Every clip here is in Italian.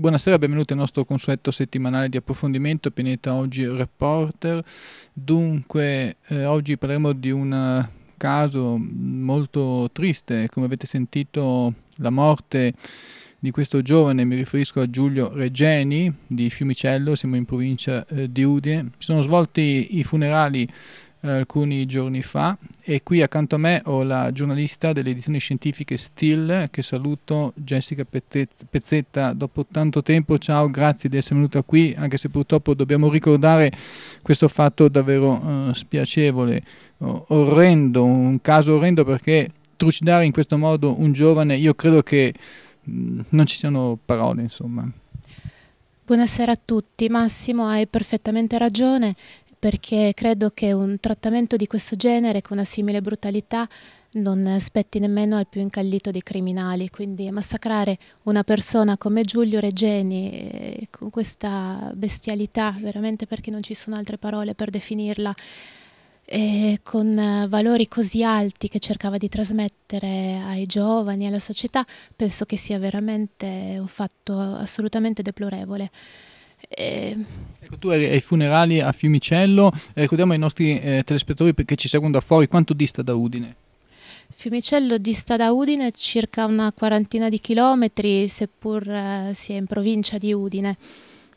Buonasera, benvenuti al nostro consueto settimanale di approfondimento Pianeta Oggi Reporter. Dunque, eh, oggi parleremo di un caso molto triste, come avete sentito, la morte di questo giovane, mi riferisco a Giulio Regeni di Fiumicello, siamo in provincia eh, di Udine. Si sono svolti i funerali eh, alcuni giorni fa e qui accanto a me ho la giornalista delle edizioni scientifiche Still che saluto, Jessica Pezzetta, dopo tanto tempo, ciao, grazie di essere venuta qui, anche se purtroppo dobbiamo ricordare questo fatto davvero eh, spiacevole, orrendo, un caso orrendo perché trucidare in questo modo un giovane, io credo che mh, mm, non ci siano parole, insomma. Buonasera a tutti, Massimo, hai perfettamente ragione perché credo che un trattamento di questo genere, con una simile brutalità, non spetti nemmeno al più incallito dei criminali, quindi massacrare una persona come Giulio Regeni eh, con questa bestialità, veramente perché non ci sono altre parole per definirla, eh, con eh, valori così alti che cercava di trasmettere ai giovani e alla società, penso che sia veramente un fatto assolutamente deplorevole. Eh, tu hai i funerali a Fiumicello, eh, ricordiamo ai nostri eh, telespettatori perché ci seguono da fuori, quanto dista da Udine? Fiumicello dista da Udine circa una quarantina di chilometri, seppur eh, sia in provincia di Udine.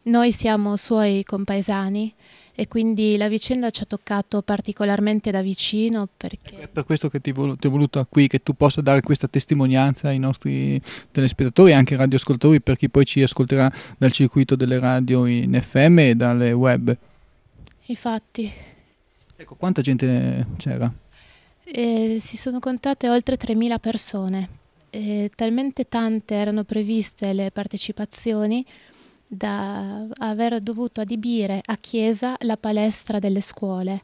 Noi siamo suoi compaesani e quindi la vicenda ci ha toccato particolarmente da vicino. Perché... È per questo che ti, vol- ti ho voluto qui, che tu possa dare questa testimonianza ai nostri telespettatori e anche radioascoltatori, per chi poi ci ascolterà dal circuito delle radio in FM e dalle web. Infatti. Ecco, quanta gente c'era? Eh, si sono contate oltre 3.000 persone. Eh, talmente tante erano previste le partecipazioni da aver dovuto adibire a chiesa la palestra delle scuole.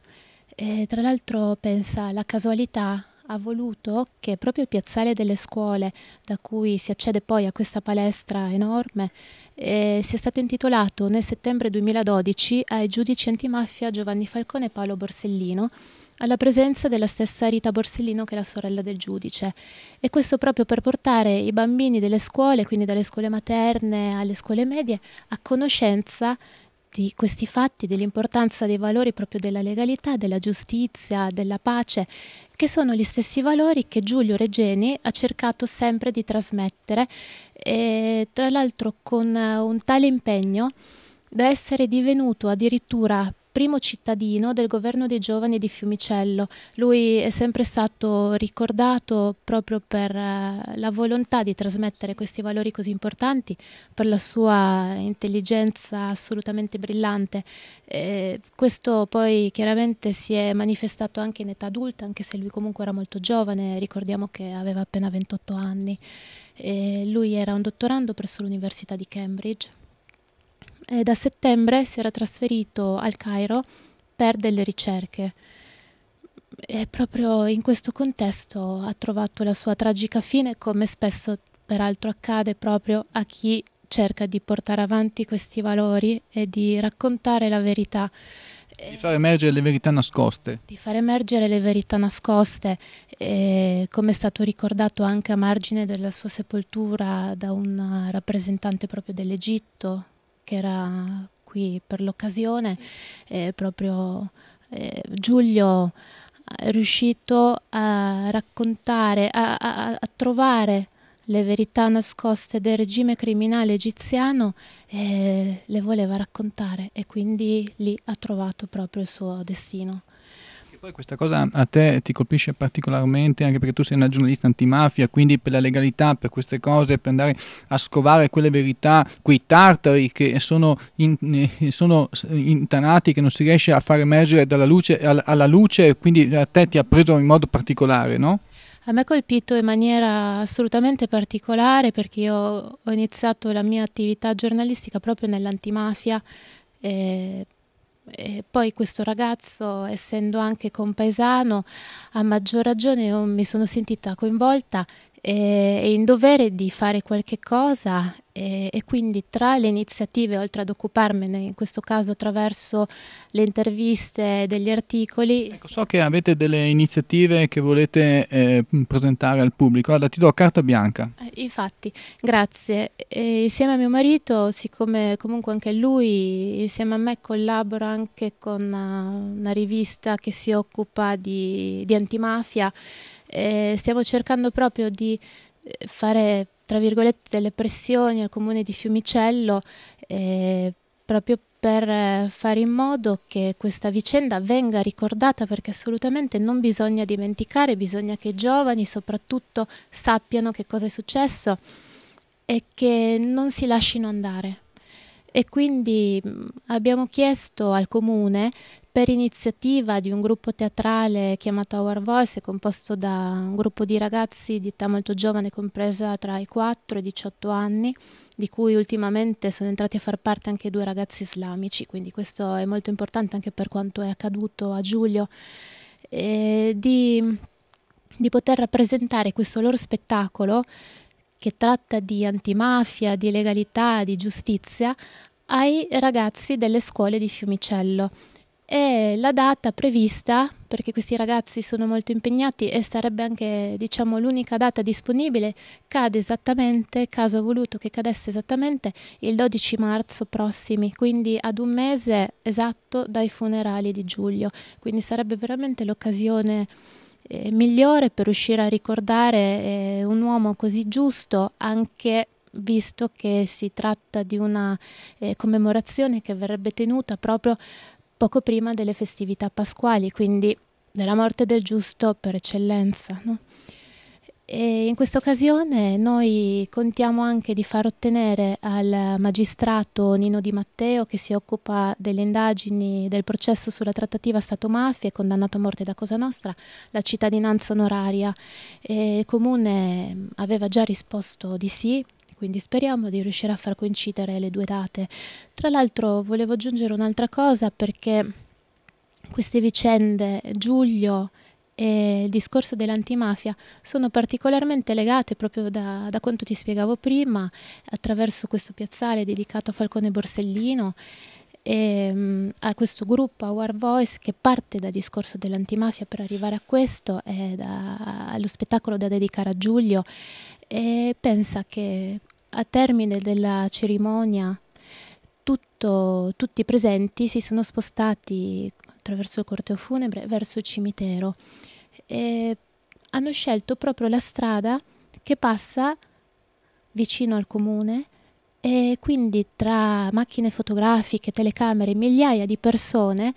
E, tra l'altro pensa la casualità ha voluto che proprio il piazzale delle scuole, da cui si accede poi a questa palestra enorme, eh, sia stato intitolato nel settembre 2012 ai giudici antimafia Giovanni Falcone e Paolo Borsellino, alla presenza della stessa Rita Borsellino che è la sorella del giudice e questo proprio per portare i bambini delle scuole, quindi dalle scuole materne alle scuole medie, a conoscenza di questi fatti, dell'importanza dei valori proprio della legalità, della giustizia, della pace, che sono gli stessi valori che Giulio Regeni ha cercato sempre di trasmettere, e, tra l'altro con eh, un tale impegno da essere divenuto addirittura primo cittadino del governo dei giovani di Fiumicello. Lui è sempre stato ricordato proprio per eh, la volontà di trasmettere questi valori così importanti, per la sua intelligenza assolutamente brillante. Eh, questo poi chiaramente si è manifestato anche in età adulta, anche se lui comunque era molto giovane, ricordiamo che aveva appena 28 anni. Eh, lui era un dottorando presso l'Università di Cambridge e da settembre si era trasferito al Cairo per delle ricerche e proprio in questo contesto ha trovato la sua tragica fine, come spesso peraltro accade proprio a chi cerca di portare avanti questi valori e di raccontare la verità. Di far emergere le verità nascoste. Di far emergere le verità nascoste, eh, come è stato ricordato anche a margine della sua sepoltura da un rappresentante proprio dell'Egitto, che era qui per l'occasione, eh, proprio eh, Giulio eh, è riuscito a raccontare, a, a, a trovare le verità nascoste del regime criminale egiziano e eh, le voleva raccontare e quindi lì ha trovato proprio il suo destino. Poi questa cosa a te ti colpisce particolarmente anche perché tu sei una giornalista antimafia, quindi per la legalità, per queste cose, per andare a scovare quelle verità, quei tartari che sono, in, eh, sono intanati, che non si riesce a far emergere luce, alla luce, quindi a te ti ha preso in modo particolare, no? A me ha colpito in maniera assolutamente particolare perché io ho iniziato la mia attività giornalistica proprio nell'antimafia. Eh, e poi questo ragazzo, essendo anche compaesano, a maggior ragione mi sono sentita coinvolta eh, è in dovere di fare qualche cosa eh, e quindi tra le iniziative, oltre ad occuparmene in questo caso attraverso le interviste degli articoli... Ecco, so che avete delle iniziative che volete eh, presentare al pubblico, allora ti do carta bianca. Eh, infatti, grazie. E insieme a mio marito, siccome comunque anche lui insieme a me collabora anche con una, eh, una rivista che si occupa di, di antimafia, eh, stiamo cercando proprio di eh, fare, tra virgolette, delle pressioni al comune di Fiumicello eh, proprio per eh, fare in modo che questa vicenda venga ricordata perché assolutamente non bisogna dimenticare, bisogna che i giovani soprattutto sappiano che cosa è successo e che non si lasciano andare. E quindi mm, abbiamo chiesto al comune, per iniziativa di un gruppo teatrale chiamato Our Voice, composto da un gruppo di ragazzi di età molto giovane, compresa tra i 4 e i 18 anni, di cui ultimamente sono entrati a far parte anche due ragazzi islamici, quindi questo è molto importante anche per quanto è accaduto a Giulio, eh, di, di poter rappresentare questo loro spettacolo che tratta di antimafia, di legalità, di giustizia ai ragazzi delle scuole di Fiumicello. E la data prevista, perché questi ragazzi sono molto impegnati e sarebbe anche diciamo, l'unica data disponibile, cade esattamente, caso voluto che cadesse esattamente, il 12 marzo prossimi, quindi ad un mese esatto dai funerali di Giulio. Quindi sarebbe veramente l'occasione eh, migliore per riuscire a ricordare eh, un uomo così giusto anche visto che si tratta di una eh, commemorazione che verrebbe tenuta proprio poco prima delle festività pasquali, quindi della morte del giusto per eccellenza. No? E in questa occasione noi contiamo anche di far ottenere al magistrato Nino Di Matteo, che si occupa delle indagini del processo sulla trattativa Stato-mafia e condannato a morte da Cosa Nostra, la cittadinanza onoraria. E il comune aveva già risposto di sì, quindi speriamo di riuscire a far coincidere le due date. Tra l'altro volevo aggiungere un'altra cosa perché queste vicende, Giulio e il discorso dell'antimafia sono particolarmente legate proprio da, da, quanto ti spiegavo prima attraverso questo piazzale dedicato a Falcone Borsellino e um, a questo gruppo, a War Voice, che parte dal discorso dell'antimafia per arrivare a questo e allo spettacolo da dedicare a Giulio e pensa che a termine della cerimonia tutto, tutti i presenti si sono spostati attraverso il corteo funebre verso il cimitero. E hanno scelto proprio la strada che passa vicino al comune e quindi tra macchine fotografiche, telecamere, migliaia di persone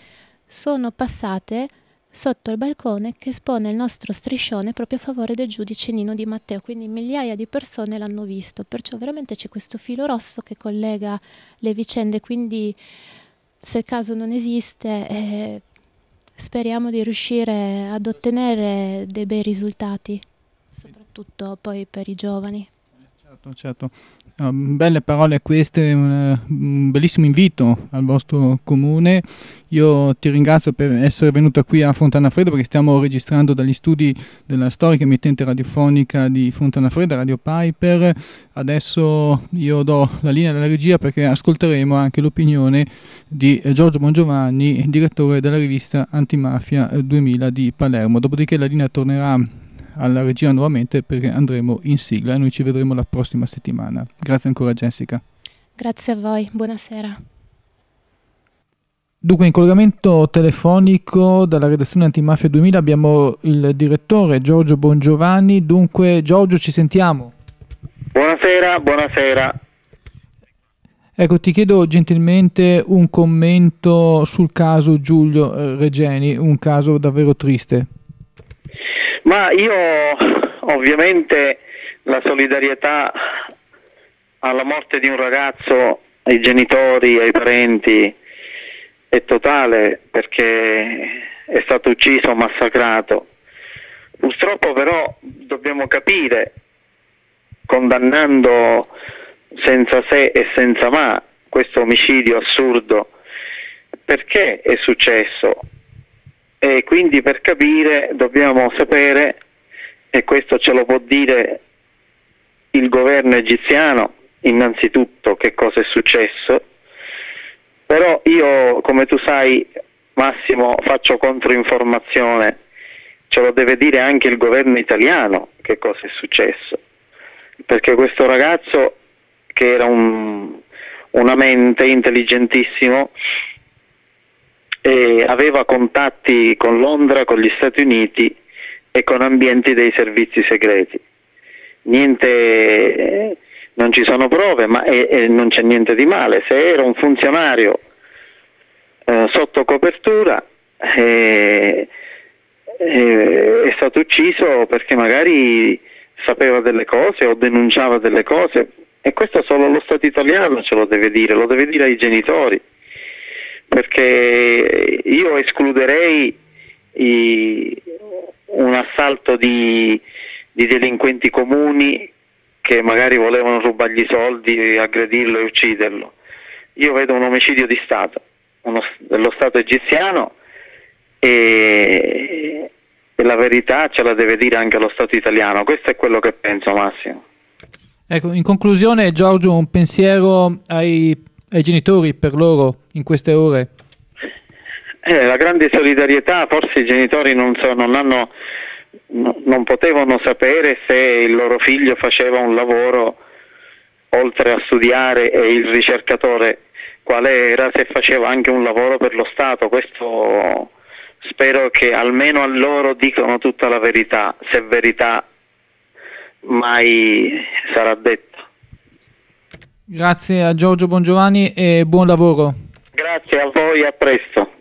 sono passate sotto il balcone che espone il nostro striscione proprio a favore del giudice Nino Di Matteo, quindi migliaia di persone l'hanno visto, perciò veramente c'è questo filo rosso che collega le vicende, quindi se il caso non esiste, eh, speriamo di riuscire ad ottenere dei bei risultati, soprattutto poi per i giovani. Certo, certo. Ehm, belle parole queste, un, bellissimo invito al vostro comune. Io ti ringrazio per essere venuto qui a Fontana Fredda perché stiamo registrando dagli studi della storica emittente radiofonica di Fontana Fredda, Radio Piper. Adesso io do la linea della regia perché ascolteremo anche l'opinione di Giorgio Bongiovanni, direttore della rivista Antimafia 2000 di Palermo. Dopodiché la linea tornerà alla regia nuovamente perché andremo in sigla e noi ci vedremo la prossima settimana. Grazie ancora Jessica. Grazie a voi, buonasera. Dunque, in collegamento telefonico dalla redazione Antimafia 2000 abbiamo il direttore Giorgio Bongiovanni. Dunque, Giorgio, ci sentiamo. Buonasera, buonasera. Ecco, ti chiedo gentilmente un commento sul caso Giulio eh, Regeni, un caso davvero triste. Ma io ovviamente la solidarietà alla morte di un ragazzo, ai genitori, ai parenti è totale perché è stato ucciso, massacrato. Purtroppo però dobbiamo capire, condannando senza se e senza ma questo omicidio assurdo, perché è successo quindi per capire dobbiamo sapere, e questo ce lo può dire il governo egiziano innanzitutto che cosa è successo, però io come tu sai Massimo faccio controinformazione, ce lo deve dire anche il governo italiano che cosa è successo, perché questo ragazzo che era un, una mente intelligentissimo e aveva contatti con Londra, con gli Stati Uniti e con ambienti dei servizi segreti. Niente, non ci sono prove, ma eh, non c'è niente di male. Se era un funzionario eh, sotto copertura eh, eh, è stato ucciso perché magari sapeva delle cose o denunciava delle cose e questo solo lo Stato italiano ce lo deve dire, lo deve dire ai genitori perché io escluderei i, un assalto di, di, delinquenti comuni che magari volevano rubargli i soldi, aggredirlo e ucciderlo. Io vedo un omicidio di Stato, uno, dello Stato egiziano e, e la verità ce la deve dire anche lo Stato italiano. Questo è quello che penso Massimo. Ecco, in conclusione Giorgio, un pensiero ai ai genitori per loro in queste ore? Eh, la grande solidarietà, forse i genitori non, so, non, hanno, non potevano sapere se il loro figlio faceva un lavoro oltre a studiare e il ricercatore quale era, se faceva anche un lavoro per lo Stato. Questo spero che almeno a loro dicano tutta la verità, se verità mai sarà detta. Grazie a Giorgio Bongiovanni e buon lavoro. Grazie a voi, a presto.